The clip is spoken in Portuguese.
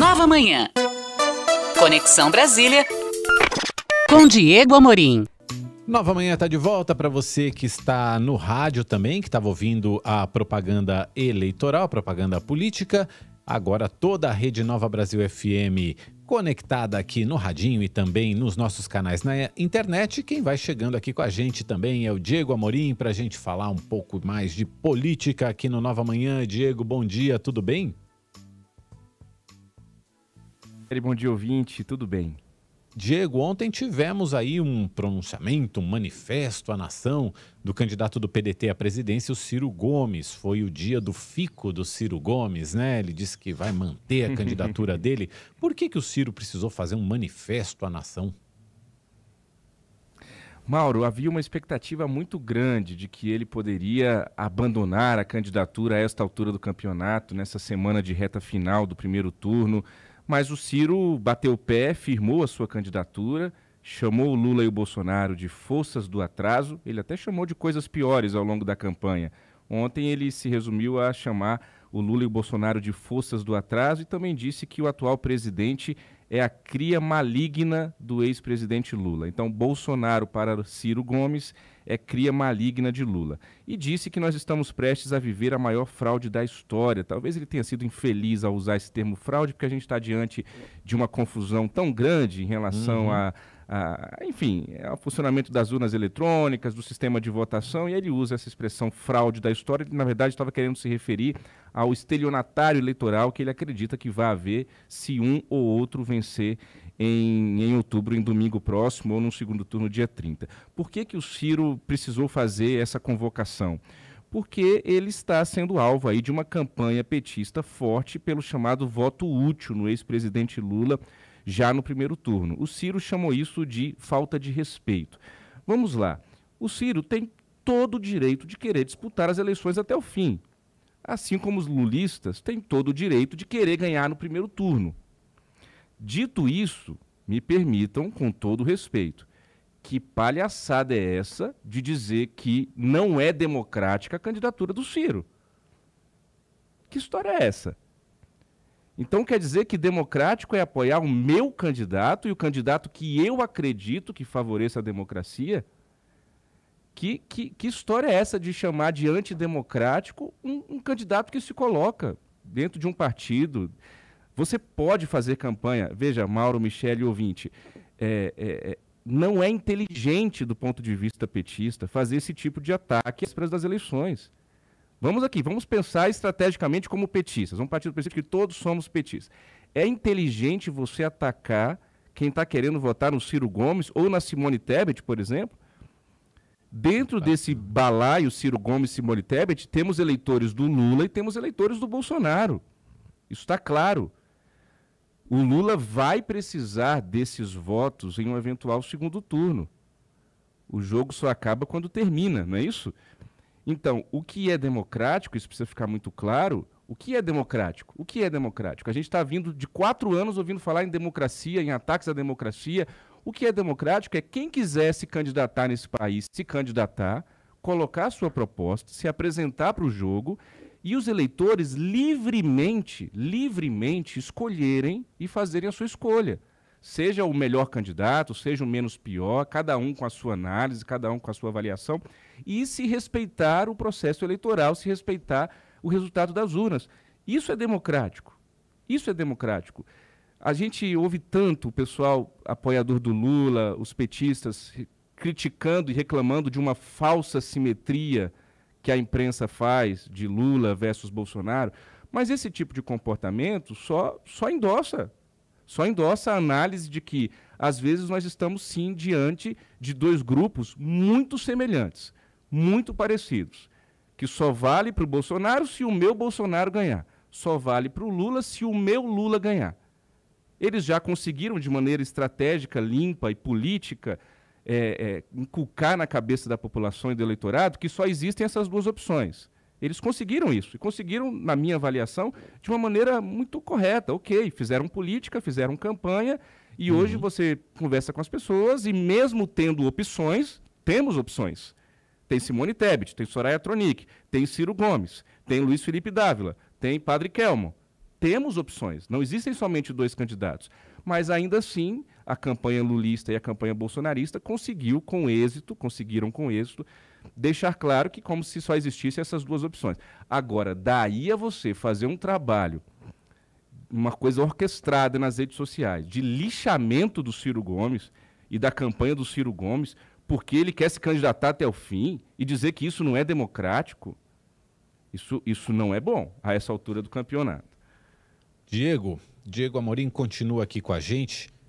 Nova Manhã. Conexão Brasília. Com Diego Amorim. Nova Manhã está de volta para você que está no rádio também, que estava ouvindo a propaganda eleitoral, propaganda política. Agora toda a rede Nova Brasil FM conectada aqui no Radinho e também nos nossos canais na internet. Quem vai chegando aqui com a gente também é o Diego Amorim para a gente falar um pouco mais de política aqui no Nova Manhã. Diego, bom dia, tudo bem? Bom dia, ouvinte. Tudo bem? Diego, ontem tivemos aí um pronunciamento, um manifesto à nação do candidato do PDT à presidência, o Ciro Gomes. Foi o dia do fico do Ciro Gomes, né? Ele disse que vai manter a candidatura dele. Por que, que o Ciro precisou fazer um manifesto à nação? Mauro, havia uma expectativa muito grande de que ele poderia abandonar a candidatura a esta altura do campeonato, nessa semana de reta final do primeiro turno. Mas o Ciro bateu o pé, firmou a sua candidatura, chamou o Lula e o Bolsonaro de forças do atraso. Ele até chamou de coisas piores ao longo da campanha. Ontem ele se resumiu a chamar o Lula e o Bolsonaro de forças do atraso e também disse que o atual presidente é a cria maligna do ex-presidente Lula. Então, Bolsonaro para Ciro Gomes é cria maligna de Lula. E disse que nós estamos prestes a viver a maior fraude da história. Talvez ele tenha sido infeliz ao usar esse termo fraude, porque a gente está diante de uma confusão tão grande em relação uhum. a ah, enfim, é o funcionamento das urnas eletrônicas, do sistema de votação, e ele usa essa expressão fraude da história, que na verdade estava querendo se referir ao estelionatário eleitoral que ele acredita que vai haver se um ou outro vencer em, em outubro, em domingo próximo, ou no segundo turno, dia 30. Por que, que o Ciro precisou fazer essa convocação? porque ele está sendo alvo aí de uma campanha petista forte pelo chamado voto útil no ex-presidente Lula, já no primeiro turno. O Ciro chamou isso de falta de respeito. Vamos lá. O Ciro tem todo o direito de querer disputar as eleições até o fim. Assim como os lulistas têm todo o direito de querer ganhar no primeiro turno. Dito isso, me permitam, com todo respeito, que palhaçada é essa de dizer que não é democrática a candidatura do Ciro? Que história é essa? Então quer dizer que democrático é apoiar o meu candidato e o candidato que eu acredito que favoreça a democracia? Que, que, que história é essa de chamar de antidemocrático um, um candidato que se coloca dentro de um partido? Você pode fazer campanha. Veja, Mauro, Michele, ouvinte. É, é, é não é inteligente do ponto de vista petista fazer esse tipo de ataque às das eleições. Vamos aqui, vamos pensar estrategicamente como petistas. Vamos partir do princípio que todos somos petistas. É inteligente você atacar quem está querendo votar no Ciro Gomes ou na Simone Tebet, por exemplo? Dentro tá. desse balaio Ciro Gomes e Simone Tebet, temos eleitores do Lula e temos eleitores do Bolsonaro. Isso está claro. O Lula vai precisar desses votos em um eventual segundo turno. O jogo só acaba quando termina, não é isso? Então, o que é democrático, isso precisa ficar muito claro. O que é democrático? O que é democrático? A gente está vindo de quatro anos ouvindo falar em democracia, em ataques à democracia. O que é democrático é quem quiser se candidatar nesse país, se candidatar, colocar sua proposta, se apresentar para o jogo e os eleitores livremente, livremente escolherem e fazerem a sua escolha seja o melhor candidato, seja o menos pior, cada um com a sua análise, cada um com a sua avaliação, e se respeitar o processo eleitoral, se respeitar o resultado das urnas. Isso é democrático. Isso é democrático. A gente ouve tanto o pessoal apoiador do Lula, os petistas, criticando e reclamando de uma falsa simetria que a imprensa faz de Lula versus Bolsonaro. Mas esse tipo de comportamento só, só endossa só endossa a análise de que, às vezes, nós estamos sim diante de dois grupos muito semelhantes, muito parecidos, que só vale para o Bolsonaro se o meu Bolsonaro ganhar, só vale para o Lula se o meu Lula ganhar. Eles já conseguiram, de maneira estratégica, limpa e política, é, é, inculcar na cabeça da população e do eleitorado que só existem essas duas opções. Eles conseguiram isso, e conseguiram, na minha avaliação, de uma maneira muito correta. Ok, fizeram política, fizeram campanha, e uhum. hoje você conversa com as pessoas, e mesmo tendo opções, temos opções. Tem Simone Tebet, tem Soraya Tronic, tem Ciro Gomes, tem Luiz Felipe Dávila, tem Padre Kelmo. Temos opções, não existem somente dois candidatos. Mas ainda assim, a campanha lulista e a campanha bolsonarista conseguiu com êxito, conseguiram com êxito, deixar claro que como se só existissem essas duas opções. Agora, daí a você fazer um trabalho, uma coisa orquestrada nas redes sociais, de lixamento do Ciro Gomes e da campanha do Ciro Gomes, porque ele quer se candidatar até o fim e dizer que isso não é democrático, isso, isso não é bom a essa altura do campeonato. Diego, Diego Amorim continua aqui com a gente.